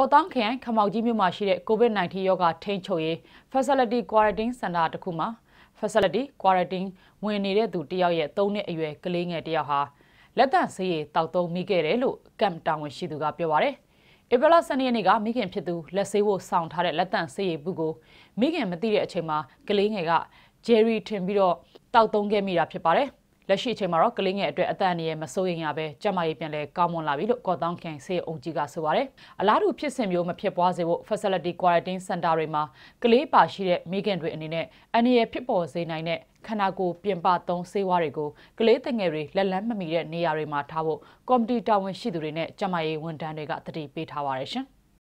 ကော့တောင်းခရိုင်ခမောက်ကြီးမြို့မှာရှိတဲ့ COVID-19 ရောဂါထိန်းချုပ်ရေး Facility Quarantine Center တစ်ခုမှာ Facility Quarantine ဝင်နေတဲ့သူတယောက်ရဲ့၃နှစ်အရွယ်ကလေးငယ်တယောက်ဟာလက်တန့်ဆေးရည်တောက်သုံးမိခဲ့တယ်လို့ Camp တာဝန်ရှိသူကပြောပါရယ်ဧပြီလ12ရက်နေ့ကမိခင်ဖြစ်သူလက်ဆေးဖို့ဆောင်ထားတဲ့လက်တန့်ဆေးရည်ပုကိုမိခင်မသိတဲ့အချိန်မှာကလေးငယ်ကဂျယ်ရီထင်ပြီးတော့တောက်သုံးခဲ့မိတာဖြစ်ပါတယ်လက်ရှိအချိန်မှာတော့ကလေးငယ်အတွက်အသက်အန္တရာယ်မစိုးရိမ်ရဘဲကျန်းမာရေးပြန်လည်ကောင်းမွန်လာပြီလို့ကော့တောင်းခန်ဆေးအုံကြီးကဆိုပါတယ်။အလားတူဖြစ်စဉ်မျိုးမဖြစ်ပွားစေဖို့ facility quarantine center တွေမှာကလေးပါရှိတဲ့မိခင်တွေအနေနဲ့အန္တရာယ်ဖြစ်ပေါ်စေနိုင်တဲ့ခန္ဓာကိုယ်ပြင်ပသုံးဆေးဝါးတွေကိုကလေးတငယ်တွေလက်လန်းမမီတဲ့နေရာတွေမှာထားဖို့ကော်မတီတာဝန်ရှိသူတွေနဲ့ကျန်းမာရေးဝန်ထမ်းတွေကတတိပေးထားပါရရှင်။